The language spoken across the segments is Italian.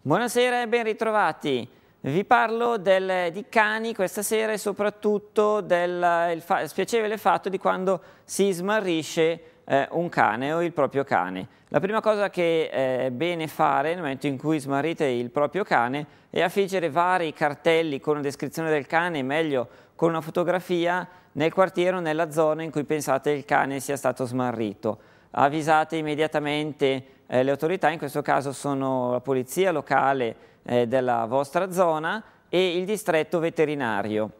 Buonasera e ben ritrovati. Vi parlo del, di cani questa sera e soprattutto del fa, spiacevole fatto di quando si smarrisce eh, un cane o il proprio cane. La prima cosa che eh, è bene fare nel momento in cui smarrite il proprio cane è affiggere vari cartelli con una descrizione del cane, meglio con una fotografia nel quartiere o nella zona in cui pensate il cane sia stato smarrito. Avvisate immediatamente eh, le autorità in questo caso sono la polizia locale eh, della vostra zona e il distretto veterinario.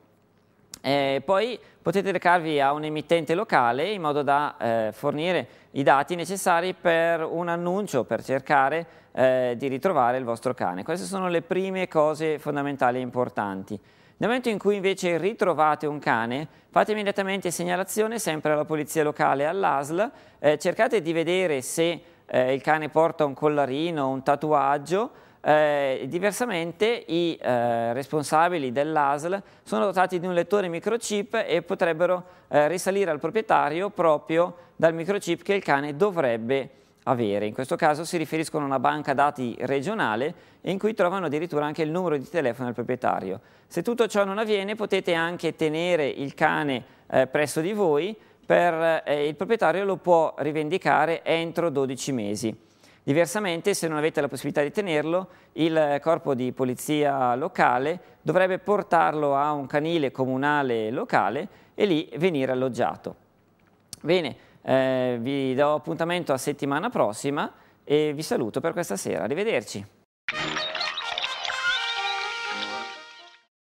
Eh, poi potete recarvi a un emittente locale in modo da eh, fornire i dati necessari per un annuncio, per cercare eh, di ritrovare il vostro cane. Queste sono le prime cose fondamentali e importanti. Nel momento in cui invece ritrovate un cane, fate immediatamente segnalazione sempre alla polizia locale all'ASL, eh, cercate di vedere se eh, il cane porta un collarino, un tatuaggio, eh, diversamente i eh, responsabili dell'ASL sono dotati di un lettore microchip e potrebbero eh, risalire al proprietario proprio dal microchip che il cane dovrebbe avere. In questo caso si riferiscono a una banca dati regionale in cui trovano addirittura anche il numero di telefono del proprietario. Se tutto ciò non avviene potete anche tenere il cane eh, presso di voi per, eh, il proprietario lo può rivendicare entro 12 mesi. Diversamente, se non avete la possibilità di tenerlo, il corpo di polizia locale dovrebbe portarlo a un canile comunale locale e lì venire alloggiato. Bene, eh, vi do appuntamento a settimana prossima e vi saluto per questa sera. Arrivederci.